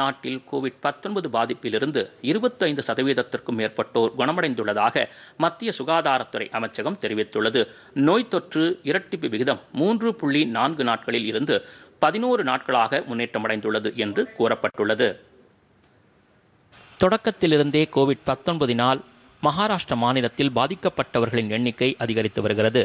நாட்டில் கோவிட் பத்தொன்பது பாதிப்பிலிருந்து இருபத்தைந்து சதவீதத்திற்கும் மேற்பட்டோர் குணமடைந்துள்ளதாக மத்திய சுகாதாரத்துறை அமைச்சகம் தெரிவித்துள்ளது நோய் தொற்று இரட்டிப்பு விகிதம் மூன்று புள்ளி நான்கு நாட்களில் இருந்து பதினோரு நாட்களாக முன்னேற்றமடைந்துள்ளது என்று கூறப்பட்டுள்ளது தொடக்கத்திலிருந்தே கோவிட் பத்தொன்பதினால் மகாராஷ்டிர மாநிலத்தில் பாதிக்கப்பட்டவர்களின் எண்ணிக்கை அதிகரித்து வருகிறது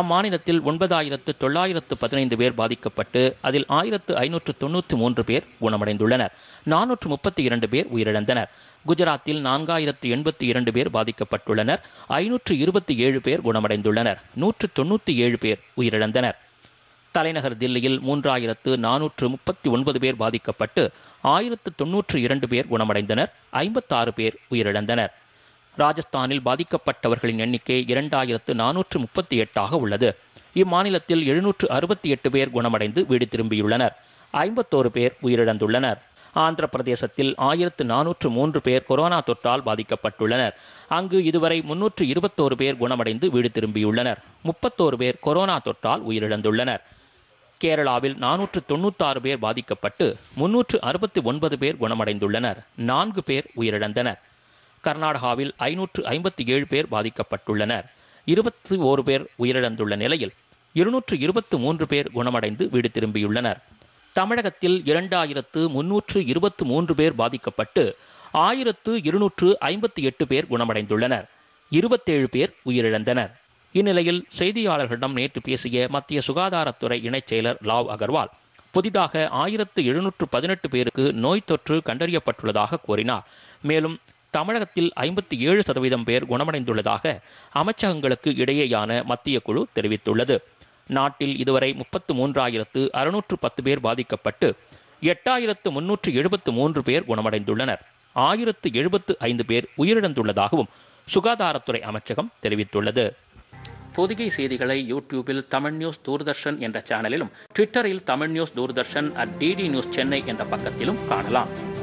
அம்மாநிலத்தில் ஒன்பதாயிரத்து தொள்ளாயிரத்து பதினைந்து பேர் பாதிக்கப்பட்டு அதில் ஆயிரத்து ஐநூற்று தொன்னூற்றி மூன்று பேர் குணமடைந்துள்ளனர் நானூற்று முப்பத்தி இரண்டு பேர் உயிரிழந்தனர் குஜராத்தில் நான்காயிரத்து எண்பத்தி இரண்டு பேர் பாதிக்கப்பட்டுள்ளனர் ஐநூற்று இருபத்தி ஏழு பேர் குணமடைந்துள்ளனர் நூற்று தொன்னூற்றி ஏழு பேர் உயிரிழந்தனர் தலைநகர் தில்லியில் மூன்றாயிரத்து நானூற்று முப்பத்தி ஒன்பது பேர் பாதிக்கப்பட்டு ஆயிரத்து தொன்னூற்று இரண்டு பேர் குணமடைந்தனர் ஐம்பத்தாறு பேர் உயிரிழந்தனர் ராஜஸ்தானில் பாதிக்கப்பட்டவர்களின் எண்ணிக்கை இரண்டாயிரத்து நானூற்று முப்பத்தி எட்டாக உள்ளது இம்மாநிலத்தில் எழுநூற்று அறுபத்தி எட்டு பேர் குணமடைந்து வீடு திரும்பியுள்ளனர் ஐம்பத்தோரு பேர் உயிரிழந்துள்ளனர் ஆந்திர பிரதேசத்தில் ஆயிரத்து நானூற்று மூன்று பேர் கொரோனா தொற்றால் பாதிக்கப்பட்டுள்ளனர் அங்கு இதுவரை முன்னூற்று இருபத்தோரு பேர் குணமடைந்து வீடு திரும்பியுள்ளனர் முப்பத்தோரு பேர் கொரோனா தொற்றால் உயிரிழந்துள்ளனர் கேரளாவில் நானூற்று தொண்ணூத்தாறு பேர் பாதிக்கப்பட்டு முன்னூற்று அறுபத்தி ஒன்பது பேர் குணமடைந்துள்ளனர் நான்கு பேர் உயிரிழந்தனர் கர்நாடகாவில் ஐநூற்று ஐம்பத்தி ஏழு பேர் பாதிக்கப்பட்டுள்ளனர் இருபத்தி ஓரு பேர் உயிரிழந்துள்ள நிலையில் இருநூற்று இருபத்து மூன்று பேர் குணமடைந்து வீடு திரும்பியுள்ளனர் தமிழகத்தில் இரண்டாயிரத்து முன்னூற்று இருபத்து மூன்று பேர் பாதிக்கப்பட்டு ஆயிரத்து இருநூற்று ஐம்பத்தி எட்டு பேர் குணமடைந்துள்ளனர் இருபத்தேழு பேர் உயிரிழந்தனர் இந்நிலையில் செய்தியாளர்களிடம் நேற்று பேசிய மத்திய சுகாதாரத்துறை இணைச் செயலர் லாவ் அகர்வால் புதிதாக ஆயிரத்து எழுநூற்று பதினெட்டு பேருக்கு நோய் தொற்று கண்டறியப்பட்டுள்ளதாக கூறினார் மேலும் தமிழகத்தில் ஐம்பத்தி ஏழு சதவீதம் பேர் குணமடைந்துள்ளதாக அமைச்சகங்களுக்கு இடையேயான மத்திய குழு தெரிவித்துள்ளது நாட்டில் இதுவரை முப்பத்து மூன்றாயிரத்து அறுநூற்று பத்து பேர் பாதிக்கப்பட்டு எட்டாயிரத்து முன்னூற்று எழுபத்து மூன்று பேர் குணமடைந்துள்ளனர் ஆயிரத்து எழுபத்து ஐந்து பேர் உயிரிழந்துள்ளதாகவும் சுகாதாரத்துறை அமைச்சகம் தெரிவித்துள்ளது பொதிகை செய்திகளை யூடியூபில் தமிழ் நியூஸ் தூர்தர்ஷன் என்ற சேனலிலும் ட்விட்டரில் Tamil news Doordarshan at DD news Chennai என்ற பக்கத்திலும் காணலாம்